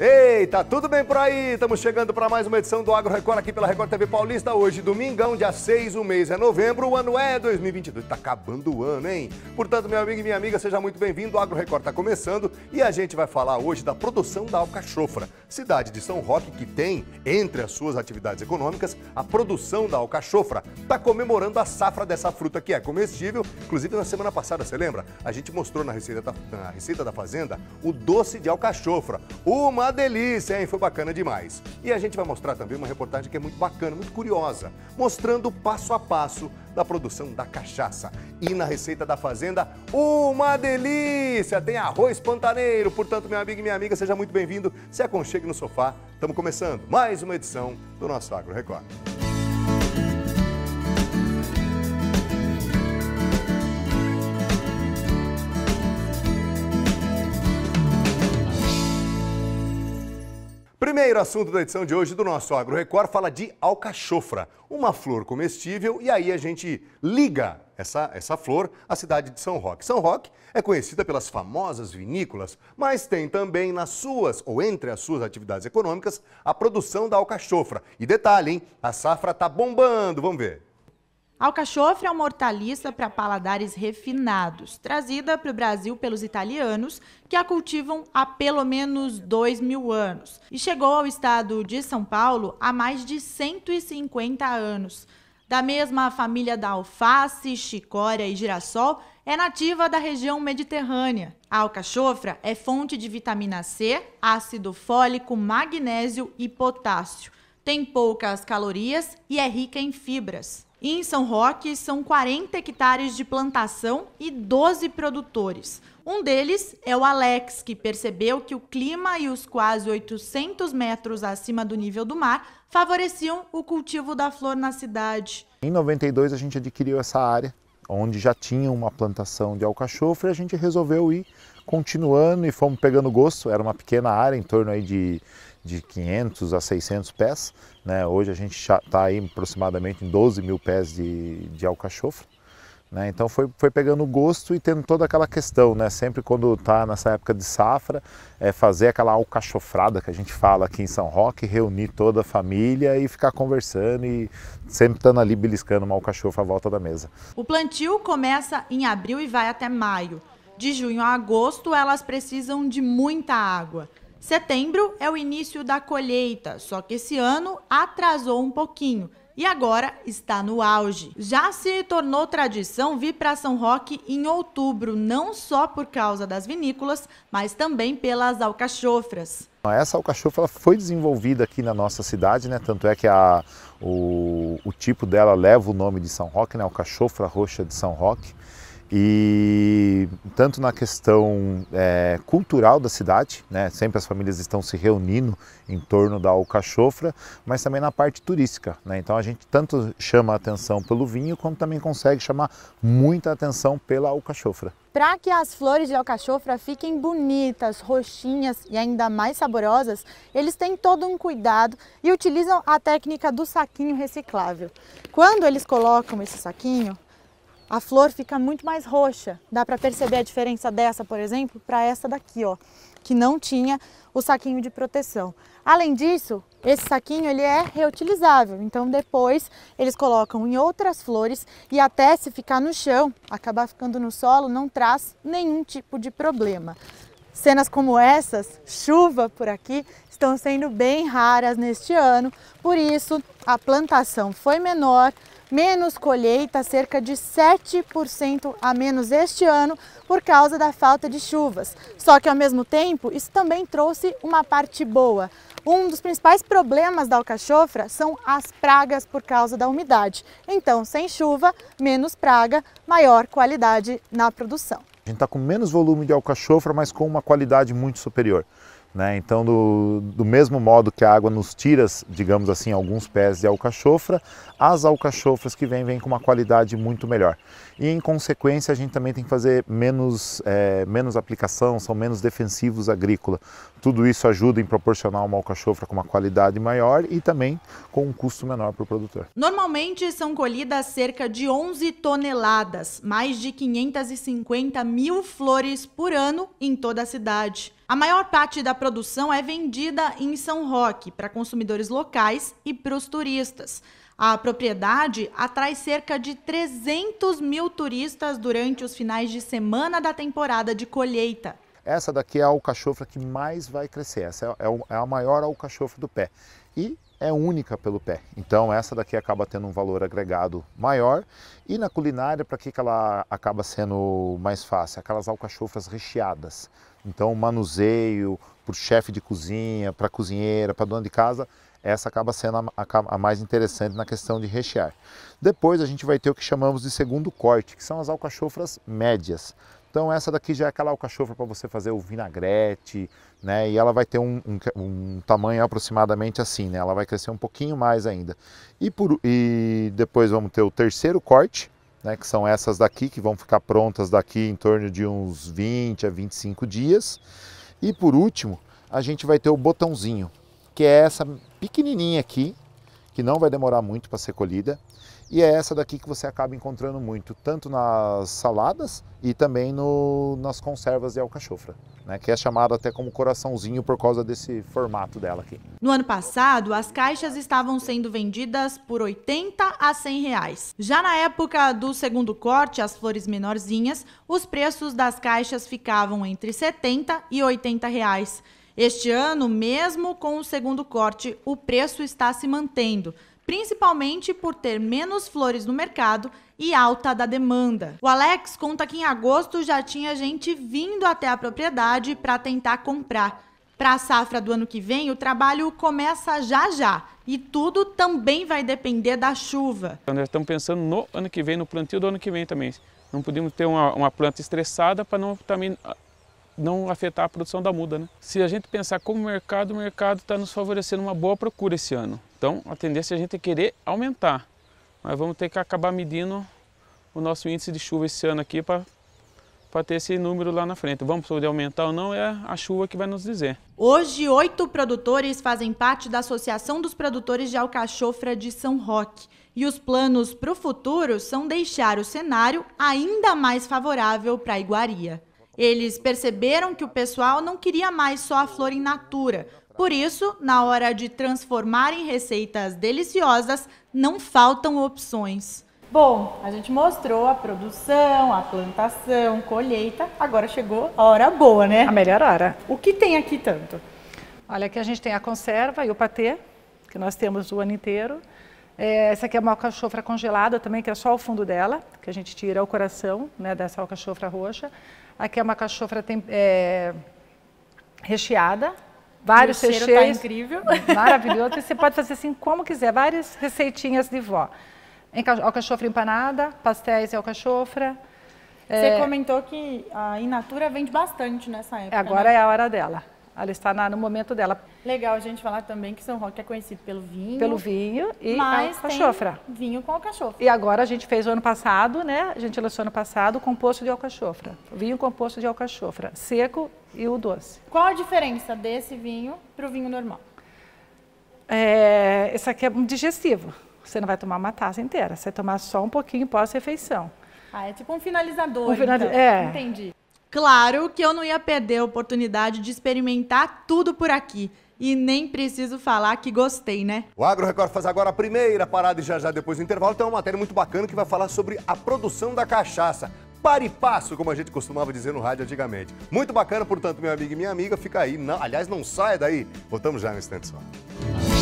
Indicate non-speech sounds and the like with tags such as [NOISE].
Eita, tudo bem por aí? Estamos chegando para mais uma edição do Agro Record aqui pela Record TV Paulista. Hoje, domingão, dia 6, o mês é novembro, o ano é 2022. Está acabando o ano, hein? Portanto, meu amigo e minha amiga, seja muito bem-vindo. O Agro Record está começando e a gente vai falar hoje da produção da alcachofra. Cidade de São Roque que tem, entre as suas atividades econômicas, a produção da alcachofra. Está comemorando a safra dessa fruta que é comestível. Inclusive, na semana passada, você lembra? A gente mostrou na Receita da, na Receita da Fazenda o doce de alcachofra. Uma uma delícia, hein? Foi bacana demais. E a gente vai mostrar também uma reportagem que é muito bacana, muito curiosa, mostrando o passo a passo da produção da cachaça. E na receita da fazenda, uma delícia! Tem arroz pantaneiro. Portanto, meu amigo e minha amiga, seja muito bem-vindo. Se aconchegue no sofá. Estamos começando mais uma edição do nosso Agro Record. Primeiro assunto da edição de hoje do nosso Agro Record fala de alcachofra, uma flor comestível, e aí a gente liga essa, essa flor à cidade de São Roque. São Roque é conhecida pelas famosas vinícolas, mas tem também nas suas ou entre as suas atividades econômicas a produção da alcachofra. E detalhe, hein? A safra tá bombando, vamos ver. Alcachofra é uma hortaliça para paladares refinados, trazida para o Brasil pelos italianos, que a cultivam há pelo menos 2 mil anos, e chegou ao estado de São Paulo há mais de 150 anos. Da mesma família da alface, chicória e girassol, é nativa da região mediterrânea. A alcachofra é fonte de vitamina C, ácido fólico, magnésio e potássio tem poucas calorias e é rica em fibras. E em São Roque, são 40 hectares de plantação e 12 produtores. Um deles é o Alex, que percebeu que o clima e os quase 800 metros acima do nível do mar favoreciam o cultivo da flor na cidade. Em 92, a gente adquiriu essa área, onde já tinha uma plantação de alcachofra, e a gente resolveu ir continuando e fomos pegando gosto. Era uma pequena área, em torno aí de de 500 a 600 pés. Né? Hoje a gente está aí aproximadamente em 12 mil pés de, de alcachofra. Né? Então foi, foi pegando gosto e tendo toda aquela questão, né? sempre quando está nessa época de safra, é fazer aquela alcachofrada que a gente fala aqui em São Roque, reunir toda a família e ficar conversando e sempre estando ali beliscando uma alcachofra à volta da mesa. O plantio começa em abril e vai até maio. De junho a agosto, elas precisam de muita água. Setembro é o início da colheita, só que esse ano atrasou um pouquinho e agora está no auge. Já se tornou tradição vir para São Roque em outubro, não só por causa das vinícolas, mas também pelas alcachofras. Essa alcachofra foi desenvolvida aqui na nossa cidade, né? tanto é que a, o, o tipo dela leva o nome de São Roque, né? alcachofra roxa de São Roque e tanto na questão é, cultural da cidade, né, sempre as famílias estão se reunindo em torno da alcachofra, mas também na parte turística. Né, então a gente tanto chama atenção pelo vinho, como também consegue chamar muita atenção pela alcachofra. Para que as flores de alcachofra fiquem bonitas, roxinhas e ainda mais saborosas, eles têm todo um cuidado e utilizam a técnica do saquinho reciclável. Quando eles colocam esse saquinho, a flor fica muito mais roxa. Dá para perceber a diferença dessa, por exemplo, para essa daqui, ó, que não tinha o saquinho de proteção. Além disso, esse saquinho ele é reutilizável, então depois eles colocam em outras flores e até se ficar no chão, acabar ficando no solo, não traz nenhum tipo de problema. Cenas como essas, chuva por aqui, estão sendo bem raras neste ano, por isso a plantação foi menor, menos colheita, cerca de 7% a menos este ano por causa da falta de chuvas. Só que ao mesmo tempo, isso também trouxe uma parte boa. Um dos principais problemas da alcachofra são as pragas por causa da umidade. Então, sem chuva, menos praga, maior qualidade na produção. A gente está com menos volume de alcachofra, mas com uma qualidade muito superior. Né? Então, do, do mesmo modo que a água nos tira, digamos assim, alguns pés de alcachofra, as alcachofras que vêm, vêm com uma qualidade muito melhor. E, em consequência, a gente também tem que fazer menos, é, menos aplicação, são menos defensivos agrícola. Tudo isso ajuda em proporcionar uma alcachofra com uma qualidade maior e também com um custo menor para o produtor. Normalmente são colhidas cerca de 11 toneladas, mais de 550 mil flores por ano em toda a cidade. A maior parte da produção é vendida em São Roque para consumidores locais e para os turistas. A propriedade atrai cerca de 300 mil turistas durante os finais de semana da temporada de colheita. Essa daqui é a alcachofra que mais vai crescer, essa é, é, é a maior alcachofra do pé. E é única pelo pé. Então essa daqui acaba tendo um valor agregado maior. E na culinária, para que, que ela acaba sendo mais fácil? Aquelas alcachofras recheadas. Então o manuseio para o chefe de cozinha, para cozinheira, para dona de casa, essa acaba sendo a, a, a, mais interessante na questão de rechear. Depois a gente vai ter o que chamamos de segundo corte, que são as alcachofras médias. Então essa daqui já é aquela alcachofra para você fazer o vinagrete, né? E ela vai ter um, um, um, tamanho aproximadamente assim, né? Ela vai crescer um pouquinho mais ainda. E, por, e depois vamos ter o terceiro corte, né? Que são essas daqui, que vão ficar prontas daqui em torno de uns 20 a 25 dias. E por último, a gente vai ter o botãozinho, que é essa pequenininha aqui, que não vai demorar muito para ser colhida. E é essa daqui que você acaba encontrando muito, tanto nas saladas e também no, nas conservas de alcachofra, né, que é chamada até como coraçãozinho por causa desse formato dela aqui. No ano passado, as caixas estavam sendo vendidas por 80 a 100 reais. Já na época do segundo corte, as flores menorzinhas, os preços das caixas ficavam entre 70 e 80 reais. Este ano, mesmo com o segundo corte, o preço está se mantendo, principalmente por ter menos flores no mercado e alta da demanda. O Alex conta que em agosto já tinha gente vindo até a propriedade para tentar comprar. Para a safra do ano que vem, o trabalho começa já já e tudo também vai depender da chuva. Então, nós estamos pensando no ano que vem, no plantio do ano que vem também. Não podemos ter uma, uma planta estressada para não também não afetar a produção da muda. Né? Se a gente pensar como mercado, o mercado está nos favorecendo uma boa procura esse ano. Então a tendência é a gente querer aumentar. Mas vamos ter que acabar medindo o nosso índice de chuva esse ano aqui para para ter esse número lá na frente. Vamos poder aumentar ou não, é a chuva que vai nos dizer. Hoje, oito produtores fazem parte da Associação dos Produtores de Alcachofra de São Roque. E os planos para o futuro são deixar o cenário ainda mais favorável para a iguaria. Eles perceberam que o pessoal não queria mais só a flor in natura. Por isso, na hora de transformar em receitas deliciosas, não faltam opções. Bom, a gente mostrou a produção, a plantação, colheita. Agora chegou a hora boa, né? A melhor hora. O que tem aqui tanto? Olha, aqui a gente tem a conserva e o patê, que nós temos o ano inteiro. É, essa aqui é uma alcachofra congelada também, que é só o fundo dela, que a gente tira o coração né, dessa alcachofra roxa. Aqui é uma cachofra tem, é, recheada, vários e o recheios. Tá incrível. [LAUGHS] Maravilhoso. você pode fazer assim como quiser, várias receitinhas de vó. Alcachofra empanada, pastéis e é alcachofra. Você é, comentou que a Inatura vende bastante nessa época. Agora né? é a hora dela. Ela está na, no momento dela. Legal a gente falar também que São Roque é conhecido pelo vinho. Pelo vinho e mas alcachofra. vinho com alcachofra. E agora a gente fez o ano passado, né? A gente lançou ano passado o composto de alcachofra. Vinho composto de alcachofra, seco e o doce. Qual a diferença desse vinho para o vinho normal? É, esse aqui é um digestivo. Você não vai tomar uma taça inteira, você vai tomar só um pouquinho pós-refeição. Ah, é tipo um finalizador. Um finaliz... então. É. Entendi. Claro que eu não ia perder a oportunidade de experimentar tudo por aqui. E nem preciso falar que gostei, né? O Agro Record faz agora a primeira parada e já já depois do intervalo tem uma matéria muito bacana que vai falar sobre a produção da cachaça. Pare e passo, como a gente costumava dizer no rádio antigamente. Muito bacana, portanto, meu amigo e minha amiga, fica aí. Não, aliás, não saia daí. Voltamos já no instante só.